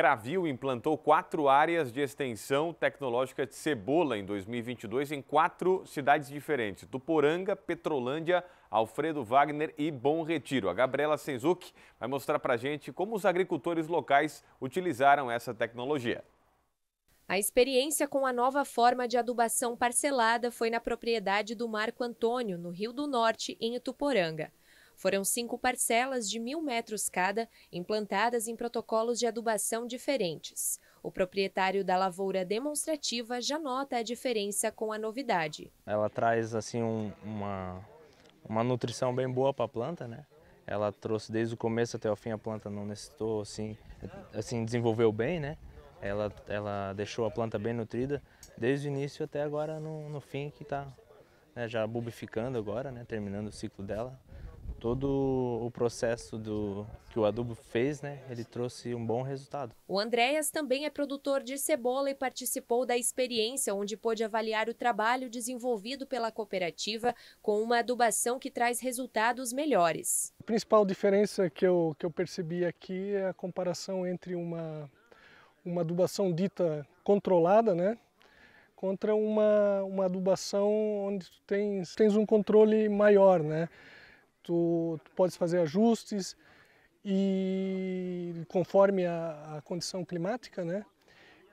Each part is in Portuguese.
Cravil implantou quatro áreas de extensão tecnológica de cebola em 2022 em quatro cidades diferentes: Tuporanga, Petrolândia, Alfredo Wagner e Bom Retiro. A Gabriela Senzuk vai mostrar para a gente como os agricultores locais utilizaram essa tecnologia. A experiência com a nova forma de adubação parcelada foi na propriedade do Marco Antônio, no Rio do Norte, em Ituporanga. Foram cinco parcelas de mil metros cada, implantadas em protocolos de adubação diferentes. O proprietário da lavoura demonstrativa já nota a diferença com a novidade. Ela traz assim um, uma, uma nutrição bem boa para a planta, né? Ela trouxe desde o começo até o fim a planta não necessitou assim, assim desenvolveu bem, né? Ela, ela deixou a planta bem nutrida desde o início até agora no, no fim que está né, já bubificando agora, né? Terminando o ciclo dela todo o processo do que o adubo fez, né, ele trouxe um bom resultado. O Andréas também é produtor de cebola e participou da experiência onde pôde avaliar o trabalho desenvolvido pela cooperativa com uma adubação que traz resultados melhores. A principal diferença que eu, que eu percebi aqui é a comparação entre uma, uma adubação dita controlada, né, contra uma, uma adubação onde tu tens, tens um controle maior, né? tu, tu podes fazer ajustes e conforme a, a condição climática, né?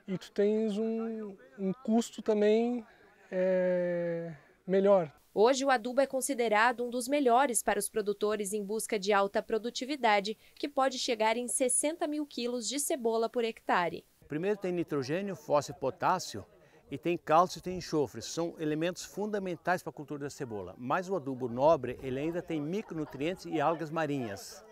E tu tens um, um custo também é, melhor. Hoje, o adubo é considerado um dos melhores para os produtores em busca de alta produtividade, que pode chegar em 60 mil quilos de cebola por hectare. Primeiro tem nitrogênio, fósforo e potássio, e tem cálcio e tem enxofre. São elementos fundamentais para a cultura da cebola. Mas o adubo nobre, ele ainda tem micronutrientes e algas marinhas.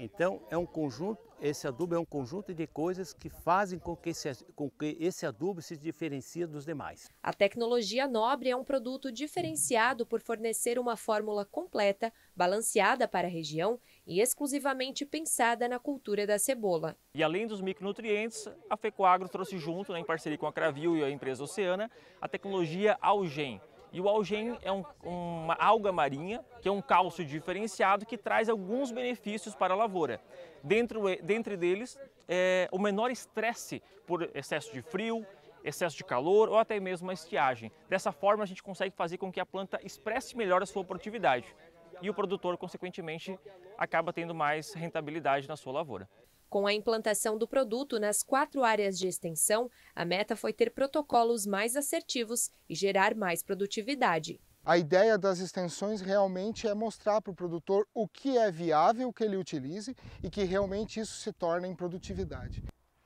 Então, é um conjunto, esse adubo é um conjunto de coisas que fazem com que, esse, com que esse adubo se diferencie dos demais. A tecnologia nobre é um produto diferenciado por fornecer uma fórmula completa, balanceada para a região e exclusivamente pensada na cultura da cebola. E além dos micronutrientes, a Fecoagro trouxe junto, né, em parceria com a Cravil e a empresa Oceana, a tecnologia Algen e o algem é um, uma alga marinha, que é um cálcio diferenciado que traz alguns benefícios para a lavoura. Dentro, dentre deles, é, o menor estresse por excesso de frio, excesso de calor ou até mesmo a estiagem. Dessa forma, a gente consegue fazer com que a planta expresse melhor a sua produtividade e o produtor, consequentemente, acaba tendo mais rentabilidade na sua lavoura. Com a implantação do produto nas quatro áreas de extensão, a meta foi ter protocolos mais assertivos e gerar mais produtividade. A ideia das extensões realmente é mostrar para o produtor o que é viável que ele utilize e que realmente isso se torne em produtividade.